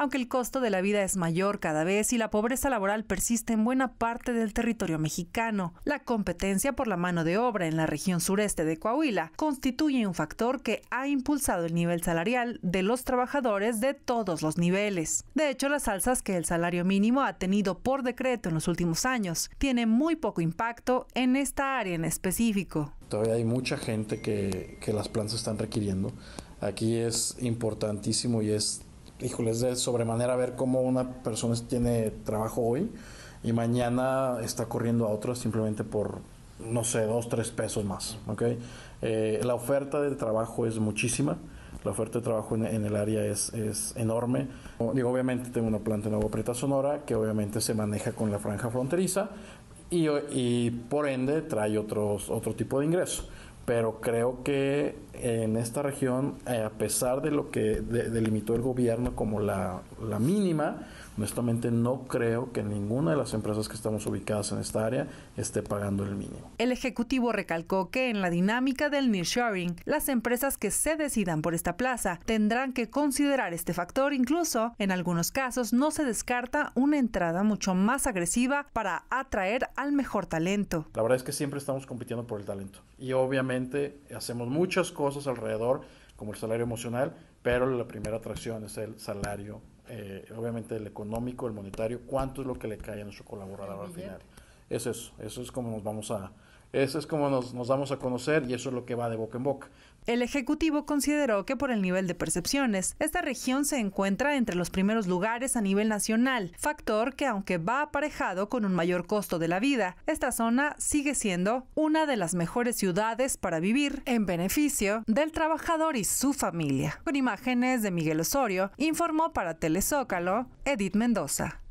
aunque el costo de la vida es mayor cada vez y la pobreza laboral persiste en buena parte del territorio mexicano. La competencia por la mano de obra en la región sureste de Coahuila constituye un factor que ha impulsado el nivel salarial de los trabajadores de todos los niveles. De hecho, las alzas que el salario mínimo ha tenido por decreto en los últimos años tienen muy poco impacto en esta área en específico. Todavía hay mucha gente que, las plantas están requiriendo. Aquí es importantísimo y es híjole, es de sobremanera ver cómo una persona tiene trabajo hoy y mañana está corriendo a otro simplemente por, no sé, dos, tres pesos más. ¿okay? Eh, la oferta de trabajo es muchísima. La oferta de trabajo en, el área es, es, enorme. Digo, obviamente tengo una planta en Agua Sonora que obviamente se maneja con la franja fronteriza y, y por ende trae otros, otro tipo de ingreso. Pero creo que en esta región, eh, a pesar de lo que delimitó el gobierno como la, la, mínima, honestamente no creo que ninguna de las empresas que estamos ubicadas en esta área esté pagando el mínimo. El Ejecutivo recalcó que en la dinámica del nearshoring, las empresas que se decidan por esta plaza tendrán que considerar este factor, incluso en algunos casos no se descarta una entrada mucho más agresiva para atraer al mejor talento. La verdad es que siempre estamos compitiendo por el talento y obviamente hacemos muchas cosas cosas alrededor, como el salario emocional, pero la primera atracción es el salario, eh, obviamente el económico, el monetario, cuánto es lo que le cae a nuestro colaborador al final. Eso eso es como nos vamos a, eso es como nos, damos a conocer y eso es lo que va de boca en boca. El Ejecutivo consideró que por el nivel de percepciones, esta región se encuentra entre los primeros lugares a nivel nacional, factor que aunque va aparejado con un mayor costo de la vida, esta zona sigue siendo una de las mejores ciudades para vivir en beneficio del trabajador y su familia. Con imágenes de Miguel Osorio, informó para Telezócalo Edith Mendoza.